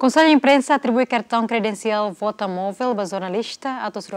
Conselho de Imprensa atribui cartão credencial Vota Móvel para jornalista Atos A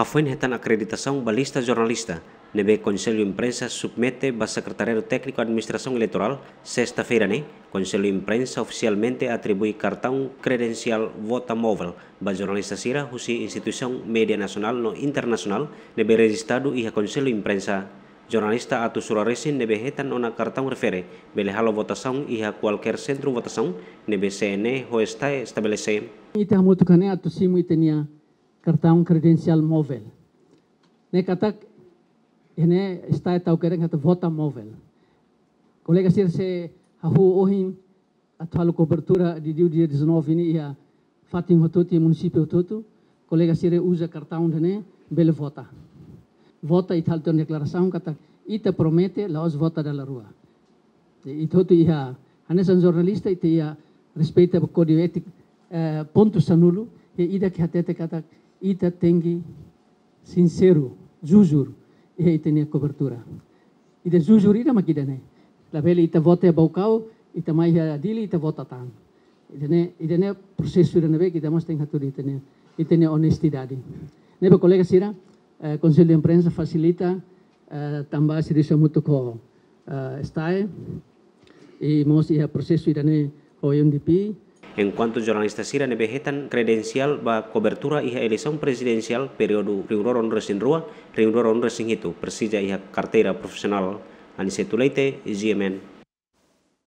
Hafuen hetan acreditação balista jornalista. Nebe Conselho Imprensa submete ba Secretário Técnico Administração Eleitoral sexta-feira, né? Conselho Imprensa oficialmente atribui cartão credencial Vota Móvel ba jornalista Sira, husi instituição média nacional no internacional, nebe registrado e a Conselho Imprensa jornalista atu surarese nebe hetan ona kartang refere bele halo votação e a qualquer centro votação nebe CNE ho está estabelece. Ite hamutu kane atu simu itenia kartang credencial móvel. Ne katak ene está tau keren kata vota móvel. Colega Circe hahu ohin atual cobertura de dia dia 19 ini ia Fatim Hotuti, município Kolega colega Circe uza cartão dene bele votar vota ithalto declaração kata ita promete laos vota da la rua. E, Ito tu iha hanesan jornalista ita ia respeita o código etik eh, ponto e ida ki hatete kata ita tengi sincero, jujur e ita nia cobertura. Ida jujur ida makidane. La vele ita vota baukau ita mai ia adili ita vota tang. ne idene processo e idene be kita mas tengah tu itene itene honestidade. Nebe kolega sira eh, Conselho de Imprensa facilita eh, também se deixa muito com eh, está e mos ia processo irane o e UNDP En cuanto jornalistas sira nebehetan credencial ba cobertura iha resing presidencial periodo riuroron resin rua, riuroron resin itu, persija iha kartera profesional. leite, GMN